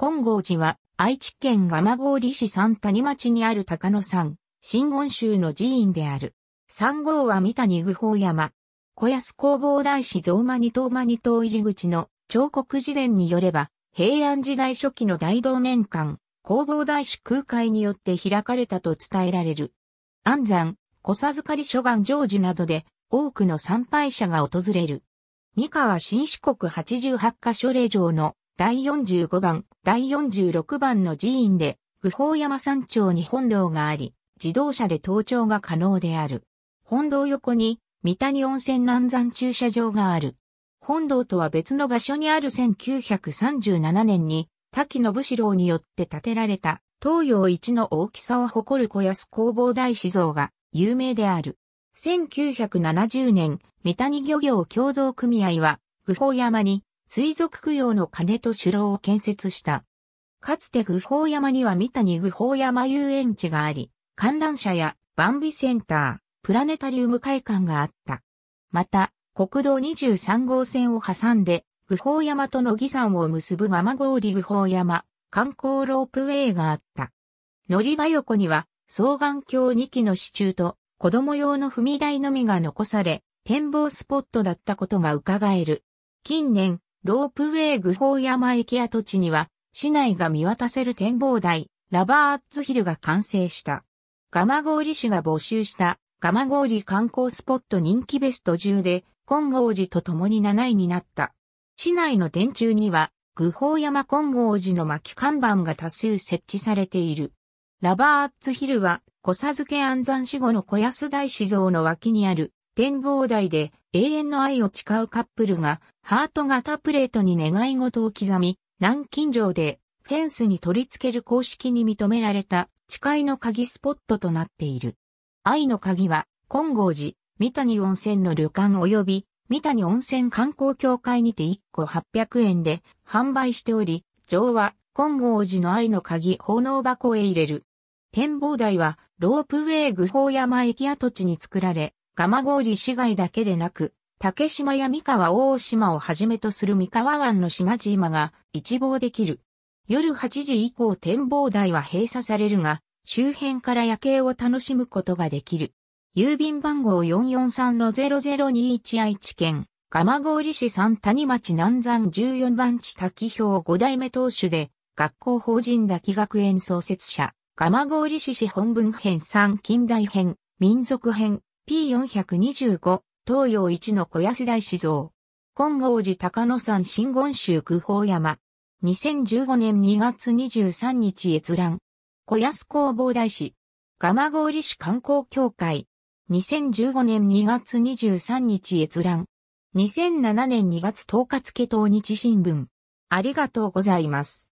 金剛寺は愛知県蒲郡市三谷町にある高野山、新言宗の寺院である。三号は三谷具宝山。小安工房大師造間二島間二島入り口の彫刻寺伝によれば、平安時代初期の大同年間、工房大師空海によって開かれたと伝えられる。安山、小授かり諸願成就などで多くの参拝者が訪れる。三河新四国八十八箇所霊場の第45番、第46番の寺院で、不法山山頂に本堂があり、自動車で登頂が可能である。本堂横に、三谷温泉南山駐車場がある。本堂とは別の場所にある1937年に、滝信四郎によって建てられた、東洋一の大きさを誇る小安工房大師像が有名である。1970年、三谷漁業協同組合は、不法山に水族供養の鐘と城を建設した。かつて愚宝山には三谷愚宝山遊園地があり、観覧車やバンビセンター、プラネタリウム会館があった。また、国道23号線を挟んで、愚宝山と野木山を結ぶ蒲郡愚宝山、観光ロープウェイがあった。乗り場横には、双眼鏡2機の支柱と、子供用の踏み台のみが残され、展望スポットだったことが伺える。近年、ロープウェイ具法山駅跡地には、市内が見渡せる展望台、ラバーアッツヒルが完成した。蒲郡市が募集した蒲郡観光スポット人気ベスト10で、金剛寺と共に7位になった。市内の電柱には、具法山金剛寺の巻看板が多数設置されている。ラバーアッツヒルは、小佐漬安山守護の小安大志像の脇にある展望台で永遠の愛を誓うカップルがハート型プレートに願い事を刻み、南京城でフェンスに取り付ける公式に認められた誓いの鍵スポットとなっている。愛の鍵は金剛寺、三谷温泉の旅館及び三谷温泉観光協会にて1個800円で販売しており、城は金剛寺の愛の鍵奉納箱へ入れる。展望台はロープウェイ具法山駅跡地に作られ、蒲郡市街だけでなく、竹島や三河大島をはじめとする三河湾の島々が一望できる。夜8時以降展望台は閉鎖されるが、周辺から夜景を楽しむことができる。郵便番号443-0021愛知県、蒲郡市三谷町南山14番地滝標5代目当主で、学校法人滝学園創設者、蒲郡市市本文編三近代編、民族編、P425 東洋一の小安大志像。金剛寺高野山新言宗九宝山。2015年2月23日閲覧。小安工房大師。蒲郡市観光協会。2015年2月23日閲覧。2007年2月10日付東日新聞。ありがとうございます。